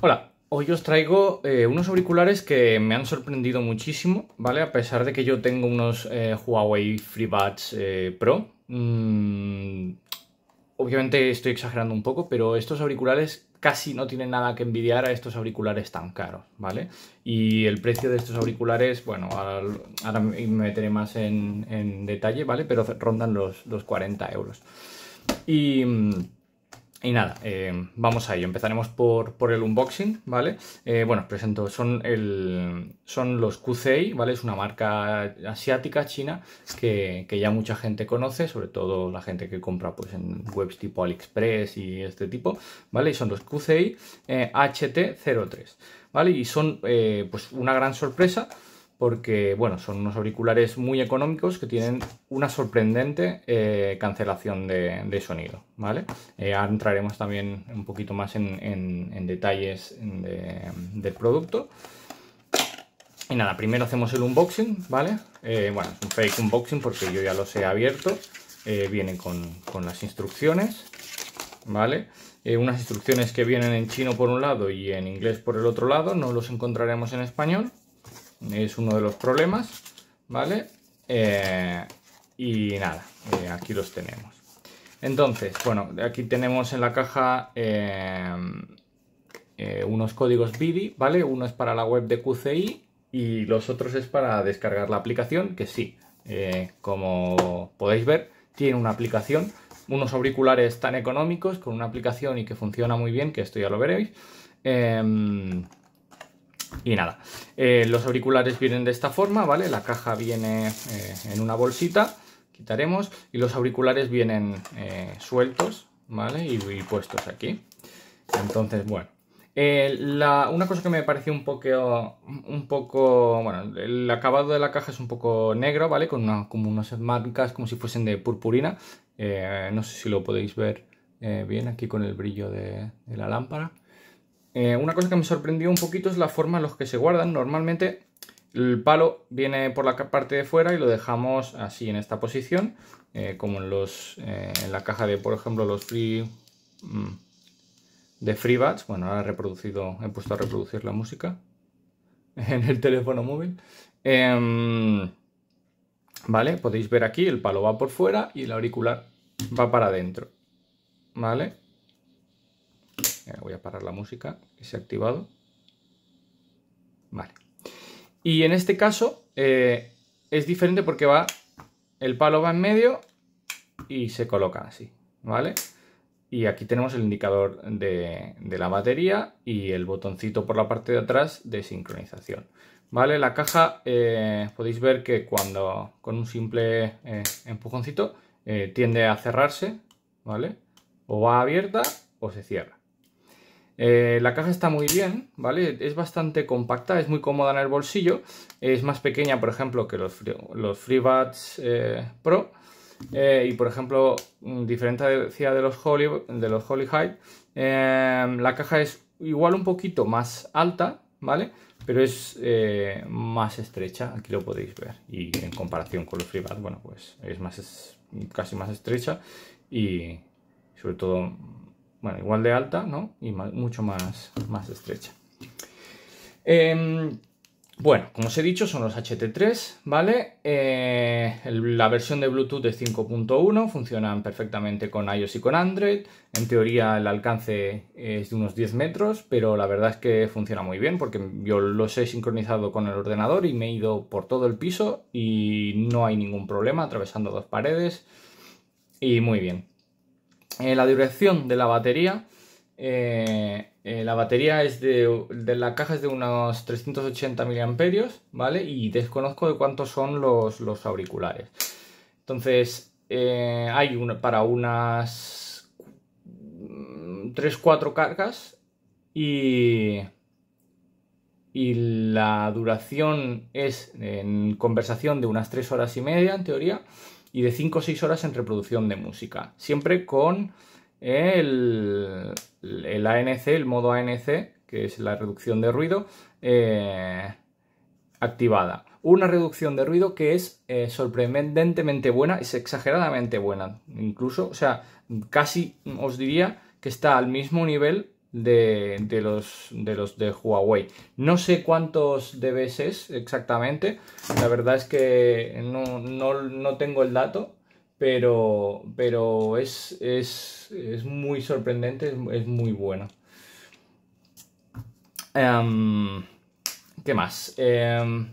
Hola, hoy os traigo eh, unos auriculares que me han sorprendido muchísimo, ¿vale? A pesar de que yo tengo unos eh, Huawei FreeBuds eh, Pro. Mm, obviamente estoy exagerando un poco, pero estos auriculares casi no tienen nada que envidiar a estos auriculares tan caros, ¿vale? Y el precio de estos auriculares, bueno, ahora me meteré más en, detalle, ¿vale? Pero rondan los, los 40 euros. Y mm, y nada, eh, vamos a ello. Empezaremos por, el unboxing, ¿vale? Eh, bueno, os presento, son, el, son los QCI, ¿vale? Es una marca asiática, china, que, ya mucha gente conoce, sobre todo la gente que compra pues, en webs tipo AliExpress y este tipo, ¿vale? Y son los QCI HT03, eh, ¿vale? Y son pues una gran sorpresa porque bueno, son unos auriculares muy económicos que tienen una sorprendente eh, cancelación de, sonido, ¿vale? Eh, ahora entraremos también un poquito más en, detalles del producto. Y nada, primero hacemos el unboxing, ¿vale? Eh, bueno, es un fake unboxing porque yo ya los he abierto. vienen con, con, las instrucciones, ¿vale? unas instrucciones que vienen en chino por un lado y en inglés por el otro lado, no los encontraremos en español es uno de los problemas, ¿vale? Eh, y nada, eh, aquí los tenemos. Entonces, bueno, aquí tenemos en la caja eh, unos códigos BIDI, ¿vale? Uno es para la web de QCI y los otros es para descargar la aplicación, que sí, como podéis ver, tiene una aplicación unos auriculares tan económicos con una aplicación y que funciona muy bien, que esto ya lo veréis. Y nada, eh, los auriculares vienen de esta forma, ¿vale? La caja viene eh, en una bolsita, quitaremos, y los auriculares vienen eh, sueltos, ¿vale? Y, puestos aquí. Entonces, bueno. una cosa que me pareció un poco, un poco, bueno, el acabado de la caja es un poco negro, ¿vale? Con como unas marcas como si fuesen de purpurina. no sé si lo podéis ver bien aquí con el brillo de la lámpara. Eh, una cosa que me sorprendió un poquito es la forma en la que se guardan. Normalmente el palo viene por la parte de fuera y lo dejamos así en esta posición, eh, como eh, en, la caja de, por ejemplo, los free mm, de Bueno, ahora he reproducido, he puesto a reproducir la música en el teléfono móvil. Em, vale, podéis ver aquí, el palo va por fuera y el auricular va para adentro. Vale. Eh, voy a parar la música que se ha activado. Vale. Y en este caso eh, es diferente porque va, el palo va en medio y se coloca así, ¿vale? Y aquí tenemos el indicador de, la batería y el botoncito por la parte de atrás de sincronización. ¿Vale? La caja eh, podéis ver que cuando con un simple empujoncito tiende a cerrarse, ¿vale? O va abierta o se cierra. Eh, la caja está muy bien, ¿vale? Es bastante compacta, es muy cómoda en el bolsillo. Es más pequeña, por ejemplo, que los, free, los eh, Pro. Eh, y, por ejemplo, diferente mm, diferente de los Holy, de los Holy em, la caja es igual un poquito más alta, ¿vale? Pero es más estrecha, aquí lo podéis ver. Y en comparación con los FreeBuds, bueno, pues es, más, es casi más estrecha y sobre todo bueno, igual de alta, ¿no? Y mucho más, más estrecha. Em, bueno, como os he dicho, son los HT3, ¿vale? Eh, la versión de Bluetooth es 5.1, funcionan perfectamente con iOS y con Android. En teoría el alcance es de unos 10 metros, pero la verdad es que funciona muy bien porque yo los he sincronizado con el ordenador y me he ido por todo el piso y no hay ningún problema atravesando dos paredes y muy bien. Eh, la duración de la batería. Eh, eh, la batería es de, la caja es de unos 380 miliamperios, ¿vale? Y desconozco de cuántos son los, auriculares. Entonces, hay una, para unas 3-4 mm, cargas y, y la duración es en conversación de unas 3 horas y media, en teoría y de 5 o 6 horas en reproducción de música. Siempre con el, el ANC, el modo ANC, que es la reducción de ruido, eh, activada. Una reducción de ruido que es eh, sorprendentemente buena, es exageradamente buena, incluso, o sea, casi os diría que está al mismo nivel de, los, de los de Huawei. No sé cuántos de veces exactamente, la verdad es que no, tengo el dato, pero, pero es, es, muy sorprendente, es, muy bueno. Em, ¿Qué más? Em,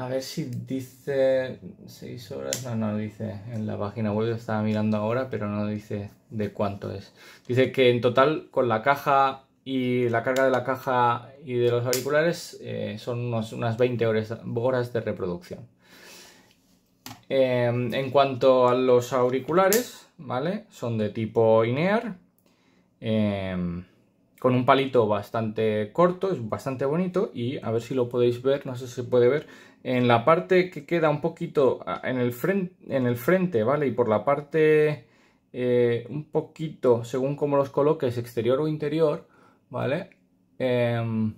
a ver si dice 6 horas. No, no dice. En la página web estaba mirando ahora, pero no dice de cuánto es. Dice que en total con la caja y la carga de la caja y de los auriculares eh, son unas 20 horas, horas de reproducción. Em, en cuanto a los auriculares, ¿vale? Son de tipo INEAR. Em, con un palito bastante corto, es bastante bonito y a ver si lo podéis ver, no sé si se puede ver, en la parte que queda un poquito ah, en el, frente, en el frente, ¿vale? Y por la parte eh, un poquito, según como los coloques, exterior o interior, ¿vale? Em,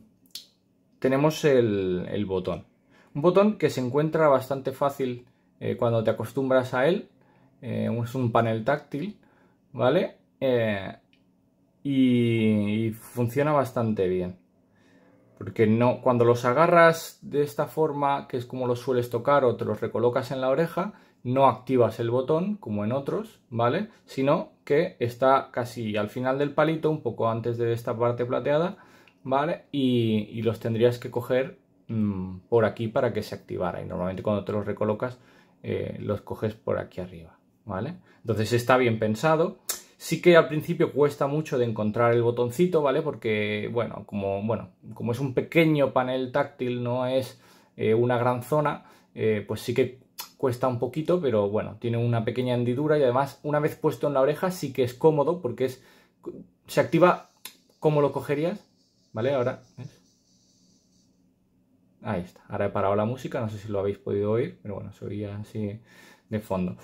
tenemos el, botón. Un botón que se encuentra bastante fácil eh, cuando te acostumbras a él. Eh, es un panel táctil, ¿vale? y funciona bastante bien porque no, cuando los agarras de esta forma, que es como los sueles tocar o te los recolocas en la oreja, no activas el botón como en otros, ¿vale? Sino que está casi al final del palito, un poco antes de esta parte plateada, ¿vale? Y, los tendrías que coger mm, por aquí para que se activara. Y normalmente cuando te los recolocas, eh, los coges por aquí arriba, ¿vale? Entonces está bien pensado. Sí que al principio cuesta mucho de encontrar el botoncito, ¿vale? Porque, bueno, como, bueno, como es un pequeño panel táctil, no es eh, una gran zona, eh, pues sí que cuesta un poquito, pero bueno, tiene una pequeña hendidura y además una vez puesto en la oreja sí que es cómodo porque es se activa como lo cogerías, ¿vale? Ahora, ¿ves? Ahí está, ahora he parado la música, no sé si lo habéis podido oír, pero bueno, se oía así de fondo.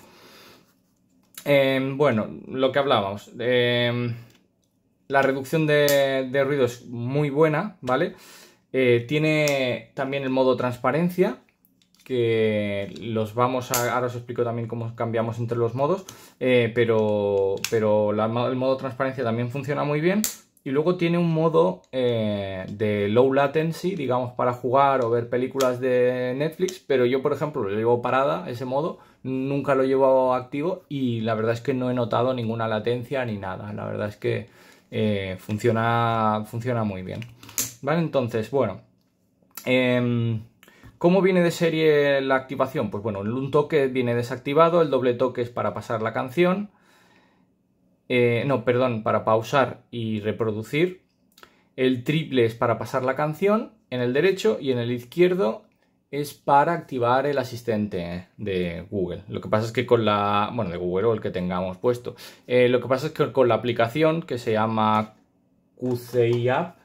Em, bueno, lo que hablábamos. Em, la reducción de, ruido es muy buena, ¿vale? Eh, tiene también el modo transparencia, que los vamos a... Ahora os explico también cómo cambiamos entre los modos, eh, pero, el modo transparencia también funciona muy bien. Y luego tiene un modo eh, de low latency, digamos, para jugar o ver películas de Netflix, pero yo, por ejemplo, lo llevo parada, ese modo, nunca lo llevo activo y la verdad es que no he notado ninguna latencia ni nada. La verdad es que eh, funciona, funciona muy bien. Vale, entonces, bueno. Em, ¿Cómo viene de serie la activación? Pues bueno, un toque viene desactivado, el doble toque es para pasar la canción. Eh, no, perdón, para pausar y reproducir. El triple es para pasar la canción en el derecho y en el izquierdo es para activar el asistente eh, de Google. Lo que pasa es que con la, bueno, de Google o el que tengamos puesto. Eh, lo que pasa es que con la aplicación que se llama QCI App,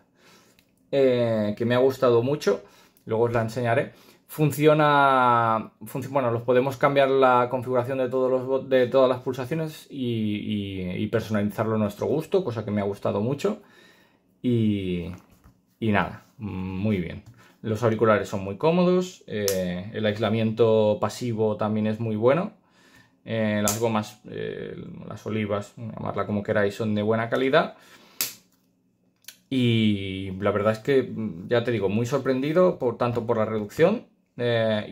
eh, que me ha gustado mucho, luego os la enseñaré, funciona, bueno, los podemos cambiar la configuración de, todos los, de todas las pulsaciones y, y personalizarlo a nuestro gusto, cosa que me ha gustado mucho. Y, y nada, muy bien. Los auriculares son muy cómodos, eh, el aislamiento pasivo también es muy bueno. Eh, las gomas, eh, las olivas, llamarla como queráis, son de buena calidad. Y la verdad es que, mm, ya te digo, muy sorprendido por, tanto por la reducción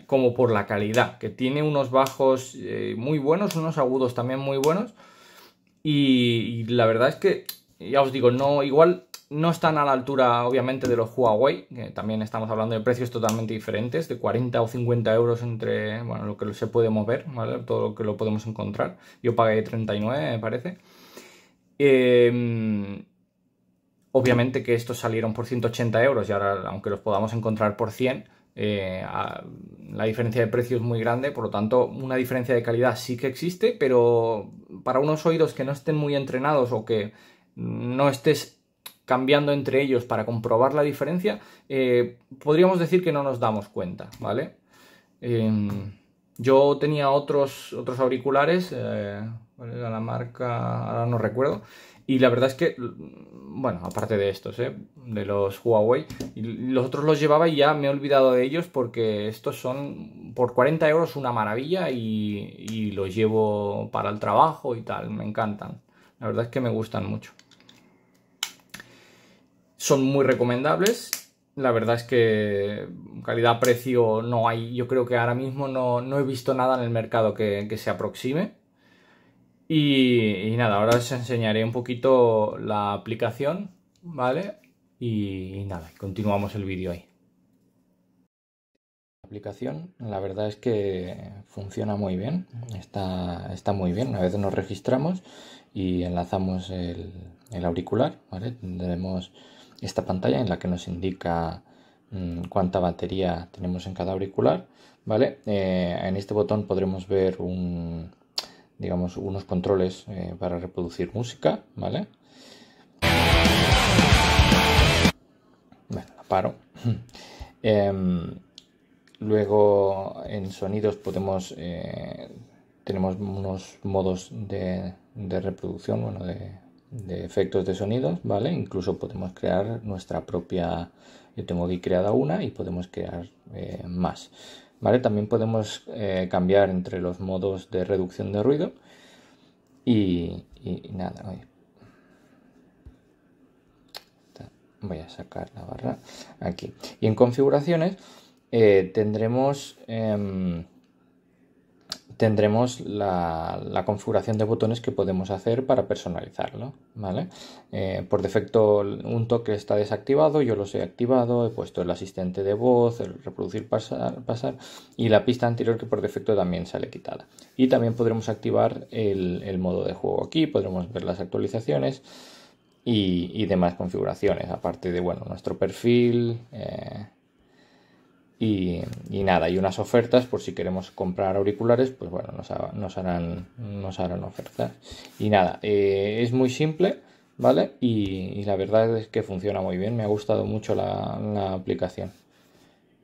como por la calidad, que tiene unos bajos muy buenos, unos agudos también muy buenos. y la verdad es que, ya os digo, no igual no están a la altura, obviamente, de los Huawei, que también estamos hablando de precios totalmente diferentes, de 40 o 50 euros entre bueno, lo que se puede mover, todo lo que lo podemos encontrar. Yo pagué 39, me parece. Em, obviamente que estos salieron por 180 euros y ahora, aunque los podamos encontrar por 100, eh, la diferencia de precio es muy grande, por lo tanto, una diferencia de calidad sí que existe, pero para unos oídos que no estén muy entrenados o que no estés cambiando entre ellos para comprobar la diferencia, eh, podríamos decir que no nos damos cuenta, ¿vale? Em, yo tenía otros, otros auriculares, eh, la marca, ahora no recuerdo, y la verdad es que, bueno, aparte de estos, ¿eh? de los Huawei, los otros los llevaba y ya me he olvidado de ellos porque estos son por 40 euros una maravilla y los llevo para el trabajo y tal, me encantan. La verdad es que me gustan mucho son muy recomendables. La verdad es que calidad-precio no hay, yo creo que ahora mismo no, no he visto nada en el mercado que, se aproxime. Y, nada, ahora os enseñaré un poquito la aplicación, ¿vale? Y, nada, continuamos el vídeo ahí. La aplicación, la verdad es que funciona muy bien, está, está muy bien. Una vez nos registramos y enlazamos el, el auricular, ¿vale? Tendremos esta pantalla en la que nos indica mm, cuánta batería tenemos en cada auricular, ¿vale? Eh, en este botón podremos ver un, digamos, unos controles eh, para reproducir música, ¿vale? paro. Em, luego en sonidos podemos eh, tenemos unos modos de, de reproducción, bueno, de, de efectos de sonidos, ¿vale? Incluso podemos crear nuestra propia, yo tengo aquí creada una y podemos crear eh, más, ¿vale? También podemos eh, cambiar entre los modos de reducción de ruido y, nada, voy a sacar la barra aquí. Y en configuraciones eh, tendremos em, tendremos la, configuración de botones que podemos hacer para personalizarlo. ¿vale? Eh, por defecto un toque está desactivado, yo los he activado, he puesto el asistente de voz, el reproducir pasar, pasar y la pista anterior que por defecto también sale quitada. Y también podremos activar el, modo de juego aquí, podremos ver las actualizaciones y, demás configuraciones, aparte de bueno, nuestro perfil. Eh, y, nada, y unas ofertas por si queremos comprar auriculares, pues bueno, nos, harán, nos harán ofertas. Y nada, eh, es muy simple, ¿vale? Y, la verdad es que funciona muy bien, me ha gustado mucho la, la aplicación.